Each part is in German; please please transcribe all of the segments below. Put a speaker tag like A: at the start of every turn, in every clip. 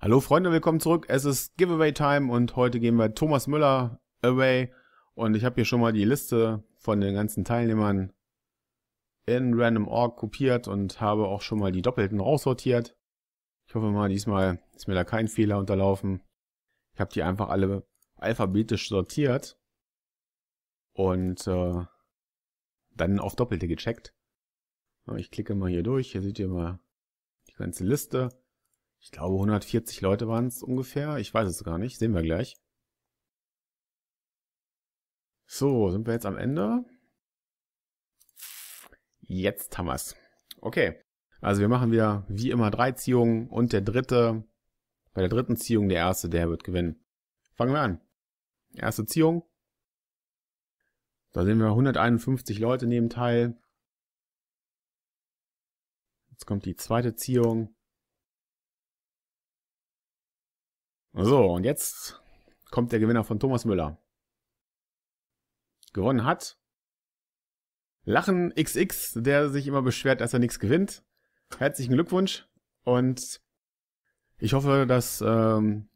A: Hallo Freunde, willkommen zurück. Es ist Giveaway Time und heute gehen wir Thomas Müller away und ich habe hier schon mal die Liste von den ganzen Teilnehmern in Random Org kopiert und habe auch schon mal die Doppelten raussortiert. Ich hoffe mal, diesmal ist mir da kein Fehler unterlaufen. Ich habe die einfach alle alphabetisch sortiert und äh, dann auf Doppelte gecheckt. Ich klicke mal hier durch, hier seht ihr mal die ganze Liste ich glaube 140 Leute waren es ungefähr. Ich weiß es gar nicht. Sehen wir gleich. So, sind wir jetzt am Ende? Jetzt haben wir's. Okay. Also wir machen wieder wie immer drei Ziehungen und der dritte, bei der dritten Ziehung der erste, der wird gewinnen. Fangen wir an. Erste Ziehung. Da sehen wir 151 Leute nehmen teil. Jetzt kommt die zweite Ziehung. So, und jetzt kommt der Gewinner von Thomas Müller. Gewonnen hat Lachen XX, der sich immer beschwert, dass er nichts gewinnt. Herzlichen Glückwunsch und ich hoffe, dass ähm,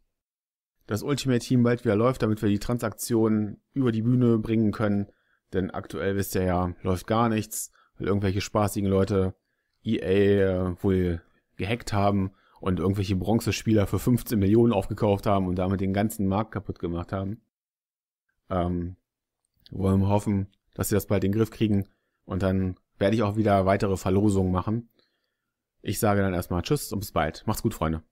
A: das Ultimate Team bald wieder läuft, damit wir die Transaktion über die Bühne bringen können. Denn aktuell wisst ihr ja, läuft gar nichts, weil irgendwelche spaßigen Leute EA äh, wohl gehackt haben und irgendwelche Bronzespieler für 15 Millionen aufgekauft haben und damit den ganzen Markt kaputt gemacht haben. Ähm, wollen wir hoffen, dass sie das bald in den Griff kriegen und dann werde ich auch wieder weitere Verlosungen machen. Ich sage dann erstmal Tschüss und bis bald. Macht's gut, Freunde.